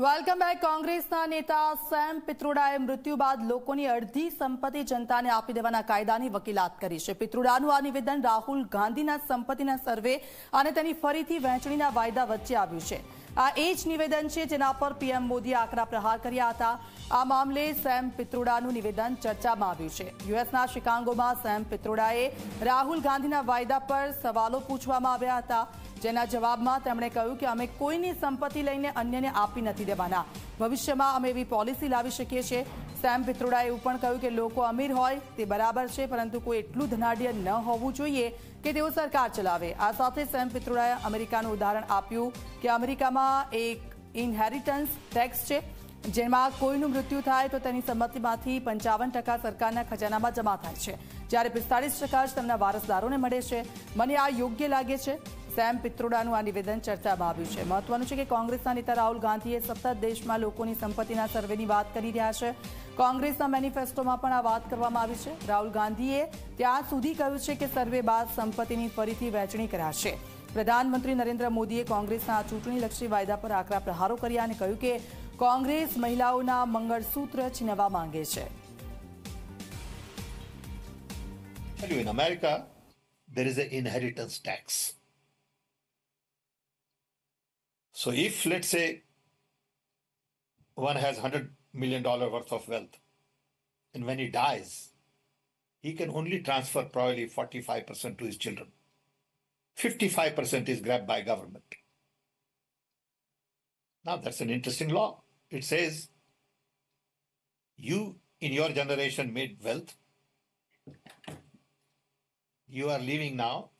Welcome back કોંગ્રેસના નેતા same પિત્રોડાએ મૃત્યુ બાદ લોકોની અડધી સંપત્તિ જનતાને આપી દેવાના કાયદાની વકીલાત કરી છે પિત્રોડાનું આ નિવેદન રાહુલ ગાંધીના સંપત્તિના સર્વે અને તેની ફરીથી વહેંચણીના વાયદા વચ્ચે આવ્યું છે આ એ જ નિવેદન છે જેના પર પીએમ મોદીએ આકરા પ્રહાર કર્યા હતા આ મામલે સેમ પિત્રોડાનું નિવેદન ચર્ચામાં આવ્યું છે યુએસના શિકાગોમાં સેમ પિત્રોડાએ રાહુલ ગાંધીના વાયદા પર સવાલો પૂછવામાં આવ્યા હતા જેના જવાબમાં તેમણે કહ્યું કે અમે કોઈની સંપત્તિ લઈને અન્યને આપી નથી દેવાના ભવિષ્યમાં અમે એવી પોલિસી લાવી શકીએ છીએ સેમ પિત્રોડાએ એવું પણ કહ્યું કે લોકો અમીર હોય તે બરાબર છે પરંતુ કોઈ એટલું ધનાઢ્ય ન હોવું જોઈએ કે તેઓ સરકાર ચલાવે આ સાથે સેમ પિત્રોડાએ અમેરિકાનું ઉદાહરણ આપ્યું કે અમેરિકામાં એક ઇનહેરિટન્સ ટેક્સ છે જેમાં કોઈનું મૃત્યુ થાય તો તેની સંમતિમાંથી પંચાવન ટકા સરકારના ખજાનામાં જમા થાય છે જ્યારે પિસ્તાળીસ ટકા જ તેમના વારસદારોને મળે છે મને આ યોગ્ય લાગે છે સેમ પિત્રોડાનું આ નિવેદન ચર્ચામાં આવ્યું છે મહત્વનું છે કે કોંગ્રેસના નેતા રાહુલ ગાંધીએ સતત દેશમાં લોકોની સંપત્તિના સર્વેની વાત કરી રહ્યા છે કોંગ્રેસના મેનિફેસ્ટોમાં પણ આ વાત કરવામાં આવી છે રાહુલ ગાંધીએ ત્યાં સુધી કહ્યું છે કે સર્વે બાદ સંપત્તિની ફરીથી વહેંચણી કરાશે પ્રધાનમંત્રી નરેન્દ્ર મોદીએ કોંગ્રેસના ચૂંટણીલક્ષી વાયદા પર આકરા પ્રહારો કર્યા અને કહ્યું કે કોંગ્રેસ મહિલાઓના મંગળસૂત્ર છીનવા માંગે છે In America, there is an inheritance tax. So if, let's say, one has $100 million worth of wealth, and when he dies, he can only transfer probably 45% to his children. 55% is grabbed by government. Now, that's an interesting law. It says you in your generation made wealth. You are leaving now.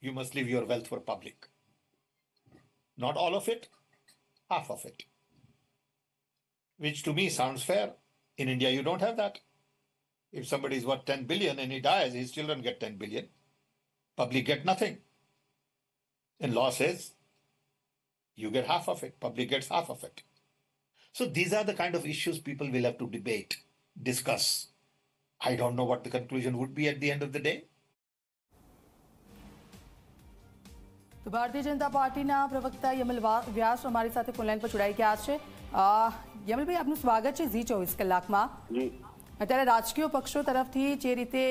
You must leave your wealth for public. Not all of it, half of it. Which to me sounds fair. In India, you don't have that. If somebody is worth 10 billion and he dies, his children get 10 billion. Public get nothing. And law says you get half of it, public gets half of it. So these are the kind of issues people will have to debate, discuss. I don't know what the conclusion would be at the end of the day. તો ભારતીય જનતા પાર્ટીના પ્રવક્તા યમલ વ્યાસ અમારી સાથે phone line પર જોડાઈ ગયા છે યમલભાઈ આપનું સ્વાગત છે ઝી ચોવીસ કલાકમાં અત્યારે રાજકીય પક્ષો તરફથી જે રીતે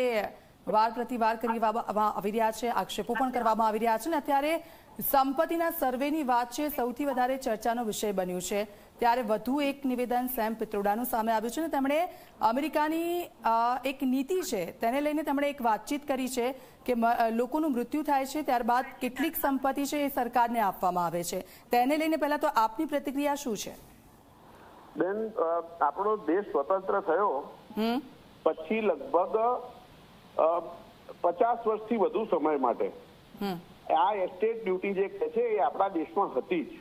વાર પ્રતિવાર કરી આવી રહ્યા છે આક્ષેપો પણ કરવામાં આવી રહ્યા છે ને અત્યારે સંપત્તિના સર્વેની વાત છે સૌથી વધારે ચર્ચાનો વિષય બન્યો છે ત્યારે વધુ એક નિવેદન સેમ પિત્રોડાનું સામે આવ્યું છે ને તેમણે અમેરિકાની એક નીતિ છે તેને લઈને તેમણે એક વાતચીત કરી છે કે લોકોનું મૃત્યુ થાય છે ત્યારબાદ કેટલીક સંપત્તિ છે એ સરકારને આપવામાં આવે છે તેને લઈને પહેલા તો આપની પ્રતિક્રિયા શું છે બેન આપણો દેશ સ્વતંત્ર થયો પછી લગભગ પચાસ વર્ષથી વધુ સમય માટે આ એસ્ટેટ ડ્યુટી જે કહે છે એ આપણા દેશમાં હતી જ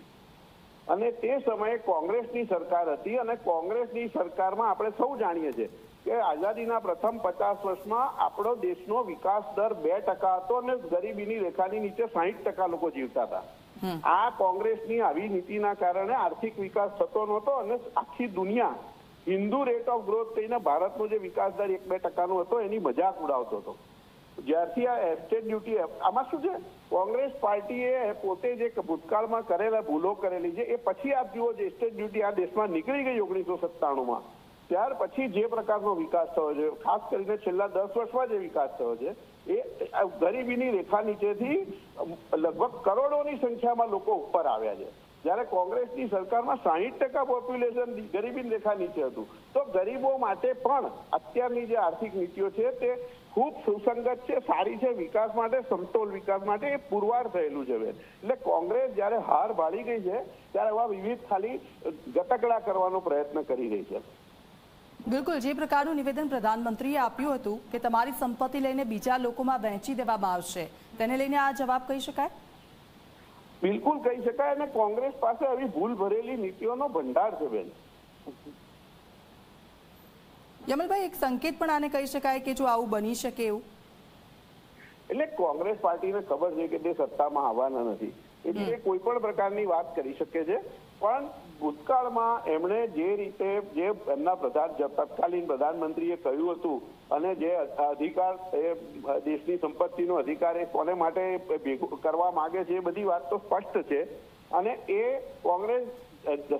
અને તે સમયે કોંગ્રેસની સરકાર હતી અને કોંગ્રેસની સરકારમાં આપણે સૌ જાણીએ છીએ કે આઝાદીના પ્રથમ પચાસ વર્ષમાં આપણો દેશનો વિકાસ દર બે ટકા હતો અને ગરીબીની રેખાની નીચે સાહીઠ ટકા લોકો જીવતા હતા આ કોંગ્રેસની આવી નીતિના કારણે આર્થિક વિકાસ થતો નહોતો અને આખી દુનિયા હિન્દુ રેટ ઓફ ગ્રોથ કહીને ભારતનો જે વિકાસ દર એક બે ટકાનો હતો એની મજાક ઉડાવતો હતો જ્યારથી આ એસ્ટેટ ડ્યુટી આમાં શું છે કોંગ્રેસ પાર્ટીએ પોતે જે ભૂતકાળમાં કરેલા ભૂલો કરેલી છે એ પછી આપ જુઓ જે એસ્ટેટ ડ્યુટી આ દેશમાં નીકળી ગઈ ઓગણીસો સત્તાણુંમાં ત્યાર પછી જે પ્રકારનો વિકાસ થયો છે ખાસ કરીને છેલ્લા દસ વર્ષમાં જે વિકાસ થયો છે એ ગરીબીની રેખા નીચેથી લગભગ કરોડોની સંખ્યામાં લોકો ઉપર આવ્યા છે જ્યારે કોંગ્રેસની સરકારમાં સાહીઠ ટકા પોપ્યુલેશન ગરીબી રેખા નીચે હતું તો ગરીબો માટે પણ અત્યારની જે આર્થિક નીતિઓ છે તે ખૂબ સુસંગત છે સારી છે વિકાસ માટે સમતોલ વિકાસ માટે એ પુરવાર થયેલું છે એટલે કોંગ્રેસ જ્યારે હાર ભાળી ગઈ છે ત્યારે આવા વિવિધ ખાલી ગતકડા કરવાનો પ્રયત્ન કરી રહી છે બિલકુલ જે પ્રકારનું નિવેદન પ્રધાનમંત્રીએ આપ્યું હતું કે તમારી સંપત્તિ લઈને બીજા લોકોમાં વહેંચી દેવામાં આવશે તેને લઈને આ જવાબ કહી શકાય બિલકુલ કહી શકાય અને કોંગ્રેસ પાસે આવી ભૂલ ભરેલી નીતિઓનો ભંડાર છે બેન યમલભાઈ એક સંકેત પણ આને કહી શકાય કે જો આવું બની શકે એવું એટલે કોંગ્રેસ પાર્ટીને ખબર છે કે તે સત્તામાં આવવાના નથી એટલે કોઈ પણ પ્રકારની વાત કરી શકે છે પણ ભૂતકાળમાં એમણે જે રીતે જે એમના પ્રધાન તત્કાલીન પ્રધાનમંત્રીએ કહ્યું હતું અને જે અધિકાર એ દેશની સંપત્તિનો અધિકાર એ કોને માટે ભેગો કરવા માંગે છે એ બધી વાત તો સ્પષ્ટ છે અને એ કોંગ્રેસ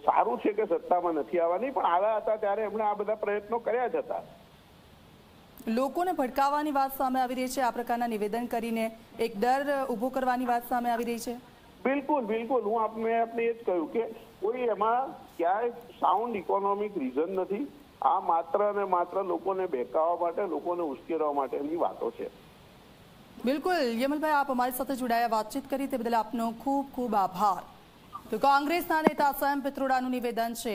સારું છે કે સત્તામાં નથી આવવાની પણ આવ્યા હતા ત્યારે એમણે આ બધા પ્રયત્નો કર્યા જ હતા લોકોને ભટકાવવાની વાત સામે આવી રહી છે આ પ્રકારના નિવેદન કરીને એક ડર ઉભો કરવાની વાત સામે આવી રહી છે બિલકુલ બિલકુલ હું આપને આપને એ જ કહ્યું કે કોઈ એમાં ક્યાંય સાઉન્ડ ઇકોનોમિક રીઝન નથી આ માત્ર ને માત્ર લોકોને બેકાવવા માટે લોકોને ઉશ્કેરવા માટેની વાતો છે બિલકુલ યમલભાઈ આપ અમારી સાથે જોડાયા વાતચીત કરી તે બદલ આપનો ખૂબ ખૂબ આભાર તો કોંગ્રેસના નેતા સ્વયં પિત્રોડાનું નિવેદન છે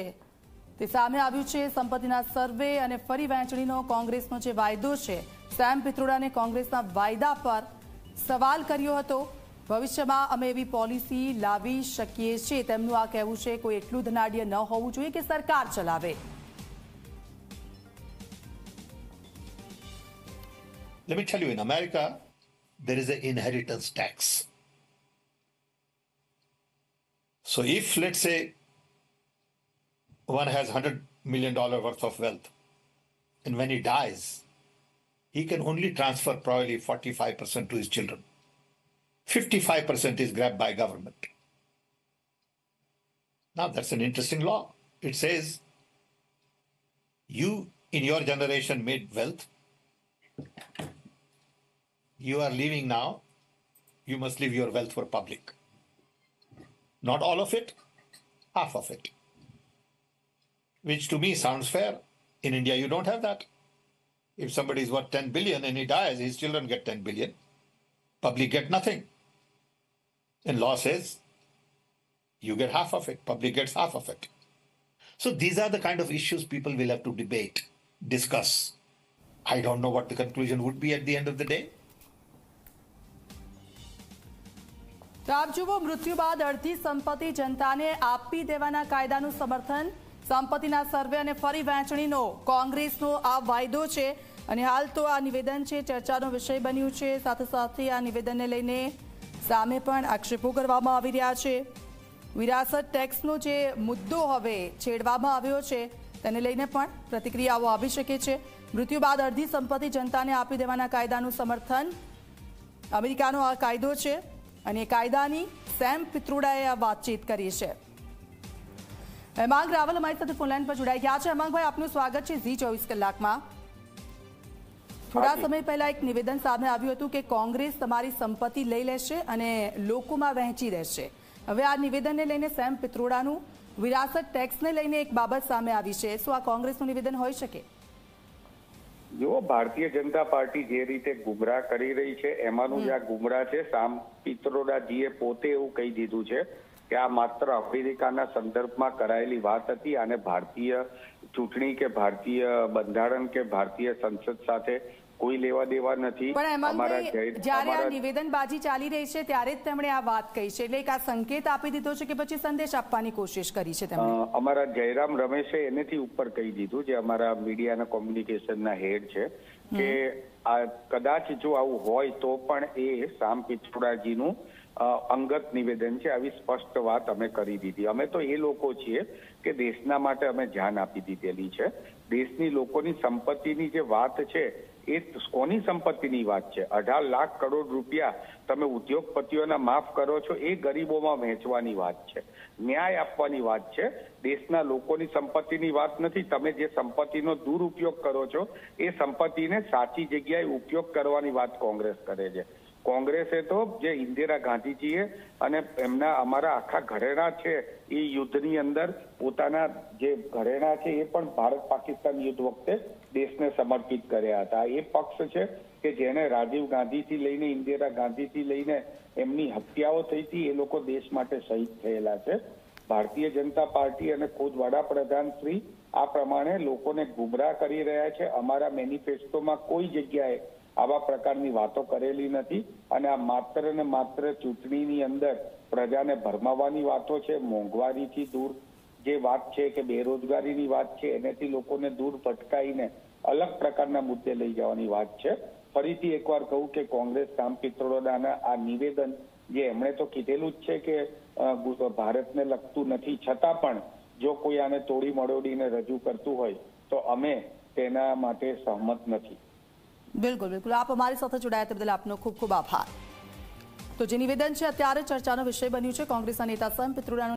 તે સામે આવ્યું છે સંપત્તિના સર્વે અને ફરી વહેંચણીનો કોંગ્રેસનો જે વાયદો છે સ્વયં પિત્રોડાને કોંગ્રેસના વાયદા પર સવાલ કર્યો હતો ભવિષ્યમાં અમે એવી પોલિસી લાવી શકીએ છીએ તેમનું આ કહેવું છે કોઈ એટલું ધનાઢ્ય ન હોવું જોઈએ કે સરકાર ચલાવે Let me tell you, in America, there is an inheritance tax. So if let's say one has $100 million worth of wealth, and when he dies, he can only transfer probably 45% to his children. 55% is grabbed by government. Now that's an interesting law. It says you in your generation made wealth. You are leaving now. You must leave your wealth for public. Not all of it, half of it. Which to me sounds fair. In India, you don't have that. If somebody is worth 10 billion and he dies, his children get 10 billion. Public get nothing. And law says you get half of it, public gets half of it. So these are the kind of issues people will have to debate, discuss. I don't know what the conclusion would be at the end of the day. તો આપ જુઓ મૃત્યુ બાદ અડધી સંપત્તિ જનતાને આપી દેવાના કાયદાનું સમર્થન સંપત્તિના સર્વે અને ફરી વહેંચણીનો કોંગ્રેસનો આ વાયદો છે અને હાલ તો આ નિવેદન છે ચર્ચાનો વિષય બન્યું છે સાથે સાથે આ નિવેદનને લઈને સામે પણ આક્ષેપો કરવામાં આવી રહ્યા છે વિરાસત ટેક્સનો જે મુદ્દો હવે છેડવામાં આવ્યો છે તેને લઈને પણ પ્રતિક્રિયાઓ આવી શકે છે મૃત્યુ બાદ અડધી સંપત્તિ જનતાને આપી દેવાના કાયદાનું સમર્થન અમેરિકાનો આ કાયદો છે અને કાયદાની સેમ પિત્રોડાએ આ વાતચીત કરી છે હેમાંગ રાવલ અમારી સાથે ફોનલાઈન પર જોડાઈ ગયા છે હેમાંગભાઈ આપનું સ્વાગત છે ઝી ચોવીસ કલાકમાં થોડા સમય પહેલા એક નિવેદન સામે આવ્યું હતું કે કોંગ્રેસ તમારી સંપત્તિ લઈ લેશે અને લોકોમાં વહેંચી રહેશે હવે આ નિવેદનને લઈને સેમ પિત્રોડાનું વિરાસત ટેક્સને લઈને એક બાબત સામે આવી છે શું આ કોંગ્રેસનું નિવેદન હોઈ શકે જો ભારતીય જનતા પાર્ટી જે રીતે ગુમરાહ કરી રહી છે એમાંનું જે આ ગુમરાહ છે સામ પિત્રોડાજીએ પોતે એવું કહી દીધું છે કે આ માત્ર આફ્રિકાના સંદર્ભમાં કરાયેલી વાત હતી અને ભારતીય ચૂંટણી કે ભારતીય બંધારણ કે ભારતીય સંસદ સાથે કોઈ લેવા દેવા નથી જ્યારે આ નિવેદનબાજી ચાલી રહી છે ત્યારે જ તેમણે આ વાત કહી છે એટલે એક આ સંકેત આપી દીધો છે કે પછી સંદેશ આપવાની કોશિશ કરી છે અમારા જયરામ રમેશે એનેથી ઉપર કહી દીધું જે અમારા મીડિયાના કોમ્યુનિકેશનના હેડ છે કે આ કદાચ જો આવું હોય તો પણ એ સામ પિથોડાજીનું અંગત નિવેદન છે આવી સ્પષ્ટ વાત અમે કરી દીધી અમે તો એ લોકો છીએ કે દેશના માટે અમે ધ્યાન આપી દીધેલી છે દેશની લોકોની સંપત્તિની જે વાત છે એ કોની સંપત્તિની વાત છે અઢાર લાખ કરોડ રૂપિયા તમે ઉદ્યોગપતિઓના માફ કરો છો એ ગરીબોમાં વહેંચવાની વાત છે ન્યાય આપવાની વાત છે દેશના લોકોની સંપત્તિની વાત નથી તમે જે સંપત્તિનો દુરુપયોગ કરો છો એ સંપત્તિને સાચી જગ્યાએ ઉપયોગ કરવાની વાત કોંગ્રેસ કરે છે કોંગ્રેસે તો જે ઇન્દિરા ગાંધીજીએ અને એમના અમારા આખા ઘરેણા છે એ યુદ્ધની અંદર પોતાના જે ઘરેણા છે એ પણ ભારત પાકિસ્તાન યુદ્ધ વખતે દેશને સમર્પિત કર્યા હતા એ પક્ષ છે કે જેને રાજીવ ગાંધીથી લઈને ઇન્દિરા ગાંધીથી લઈને એમની હત્યાઓ થઈ હતી એ લોકો દેશ માટે શહીદ થયેલા છે ભારતીય જનતા પાર્ટી અને ખુદ વડાપ્રધાન શ્રી આ પ્રમાણે લોકોને ગુમરાહ કરી રહ્યા છે અમારા મેનિફેસ્ટોમાં કોઈ જગ્યાએ આવા પ્રકારની વાતો કરેલી નથી અને આ માત્ર ને માત્ર ચૂંટણીની અંદર પ્રજાને ભરમાવવાની વાતો છે મોંઘવારીથી દૂર જે વાત છે કે બેરોજગારીની વાત છે એનાથી લોકોને દૂર ભટકાઈને અલગ પ્રકારના મુદ્દે લઈ જવાની વાત છે ફરીથી એકવાર કહું કે કોંગ્રેસ રામ પિત્રોડાના આ નિવેદન જે એમણે તો કીધેલું જ છે કે ભારતને લગતું નથી છતાં પણ જો કોઈ આને તોડી મળોડીને રજૂ કરતું હોય તો અમે તેના માટે સહમત નથી બિલકુલ બિલકુલ આપ અમારી સાથે જોડાયા બદલ આપનો ખૂબ ખૂબ આભાર તો જે નિવેદન છે અત્યારે ચર્ચાનો વિષય બન્યું છે કોંગ્રેસના નેતા સમ પિત્રોડાનું